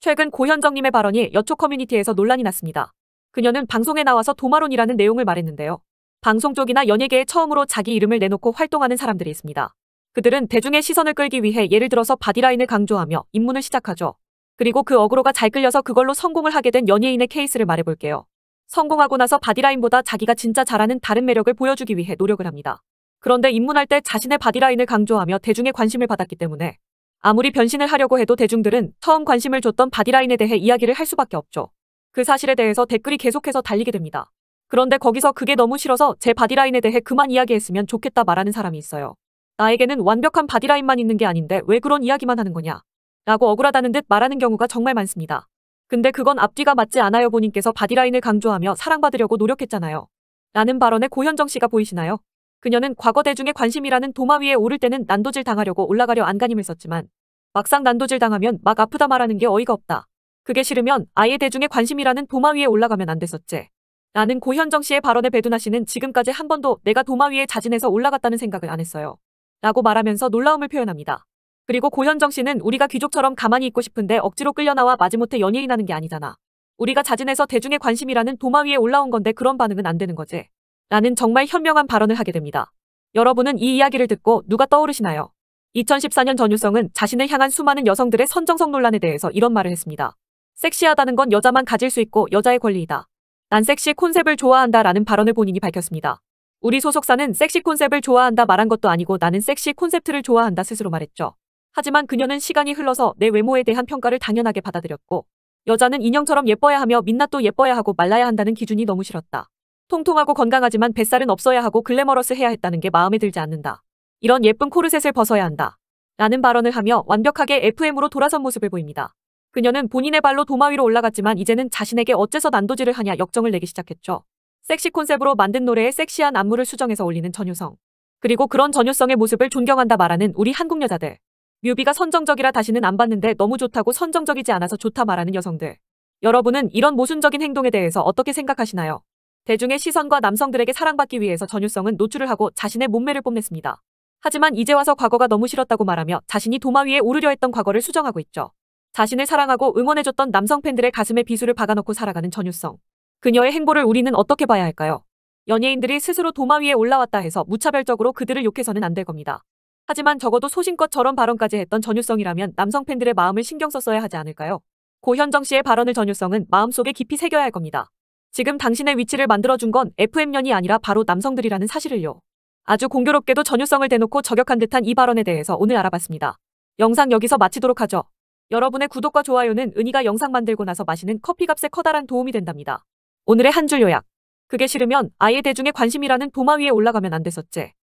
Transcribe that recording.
최근 고현정님의 발언이 여초 커뮤니티에서 논란이 났습니다. 그녀는 방송에 나와서 도마론이라는 내용을 말했는데요. 방송 쪽이나 연예계에 처음으로 자기 이름을 내놓고 활동하는 사람들이 있습니다. 그들은 대중의 시선을 끌기 위해 예를 들어서 바디라인을 강조하며 입문을 시작하죠. 그리고 그 어그로가 잘 끌려서 그걸로 성공을 하게 된 연예인의 케이스를 말해볼게요. 성공하고 나서 바디라인보다 자기가 진짜 잘하는 다른 매력을 보여주기 위해 노력을 합니다. 그런데 입문할 때 자신의 바디라인을 강조하며 대중의 관심을 받았기 때문에 아무리 변신을 하려고 해도 대중들은 처음 관심을 줬던 바디라인에 대해 이야기를 할 수밖에 없죠. 그 사실에 대해서 댓글이 계속해서 달리게 됩니다. 그런데 거기서 그게 너무 싫어서 제 바디라인에 대해 그만 이야기했으면 좋겠다 말하는 사람이 있어요. 나에게는 완벽한 바디라인만 있는 게 아닌데 왜 그런 이야기만 하는 거냐. 라고 억울하다는 듯 말하는 경우가 정말 많습니다. 근데 그건 앞뒤가 맞지 않아요 본인께서 바디라인을 강조하며 사랑받으려고 노력했잖아요. 라는 발언에 고현정 씨가 보이시나요? 그녀는 과거 대중의 관심이라는 도마 위에 오를 때는 난도질 당하려고 올라가려 안간힘을 썼지만 막상 난도질 당하면 막 아프다 말하는 게 어이가 없다. 그게 싫으면 아예 대중의 관심이라는 도마 위에 올라가면 안 됐었지. 나는 고현정 씨의 발언에 배두나 씨는 지금까지 한 번도 내가 도마 위에 자진해서 올라갔다는 생각을 안 했어요. 라고 말하면서 놀라움을 표현합니다. 그리고 고현정 씨는 우리가 귀족처럼 가만히 있고 싶은데 억지로 끌려나와 마지못해 연예인 하는 게 아니잖아. 우리가 자진해서 대중의 관심이라는 도마 위에 올라온 건데 그런 반응은 안 되는 거지. 라는 정말 현명한 발언을 하게 됩니다. 여러분은 이 이야기를 듣고 누가 떠오르시나요? 2014년 전유성은 자신을 향한 수많은 여성들의 선정성 논란에 대해서 이런 말을 했습니다. 섹시하다는 건 여자만 가질 수 있고 여자의 권리이다. 난 섹시 콘셉을 좋아한다 라는 발언을 본인이 밝혔습니다. 우리 소속사는 섹시 콘셉을 좋아한다 말한 것도 아니고 나는 섹시 콘셉트를 좋아한다 스스로 말했죠. 하지만 그녀는 시간이 흘러서 내 외모에 대한 평가를 당연하게 받아들였고 여자는 인형처럼 예뻐야 하며 민낯도 예뻐야 하고 말라야 한다는 기준이 너무 싫었다. 통통하고 건강하지만 뱃살은 없어야 하고 글래머러스 해야 했다는 게 마음에 들지 않는다. 이런 예쁜 코르셋을 벗어야 한다. 라는 발언을 하며 완벽하게 FM으로 돌아선 모습을 보입니다. 그녀는 본인의 발로 도마 위로 올라갔지만 이제는 자신에게 어째서 난도질을 하냐 역정을 내기 시작했죠. 섹시 콘셉트로 만든 노래에 섹시한 안무를 수정해서 올리는 전효성. 그리고 그런 전효성의 모습을 존경한다 말하는 우리 한국 여자들. 뮤비가 선정적이라 다시는 안 봤는데 너무 좋다고 선정적이지 않아서 좋다 말하는 여성들. 여러분은 이런 모순적인 행동에 대해서 어떻게 생각하시나요? 대중의 시선과 남성들에게 사랑받기 위해서 전유성은 노출을 하고 자신의 몸매를 뽐냈습니다. 하지만 이제 와서 과거가 너무 싫었다고 말하며 자신이 도마 위에 오르려 했던 과거를 수정하고 있죠. 자신을 사랑하고 응원해줬던 남성 팬들의 가슴에 비수를 박아놓고 살아가는 전유성. 그녀의 행보를 우리는 어떻게 봐야 할까요? 연예인들이 스스로 도마 위에 올라왔다 해서 무차별적으로 그들을 욕해서는 안 될 겁니다. 하지만 적어도 소신껏 저런 발언까지 했던 전유성이라면 남성 팬들의 마음을 신경 썼어야 하지 않을까요? 고현정 씨의 발언을 전유성은 마음속에 깊이 새겨야 할 겁니다. 지금 당신의 위치를 만들어준 건 FM년이 아니라 바로 남성들이라는 사실을요. 아주 공교롭게도 전유성을 대놓고 저격한 듯한 이 발언에 대해서 오늘 알아봤습니다. 영상 여기서 마치도록 하죠. 여러분의 구독과 좋아요는 은희가 영상 만들고 나서 마시는 커피값에 커다란 도움이 된답니다. 오늘의 한 줄 요약. 그게 싫으면 아예 대중의 관심이라는 도마 위에 올라가면 안 됐었지.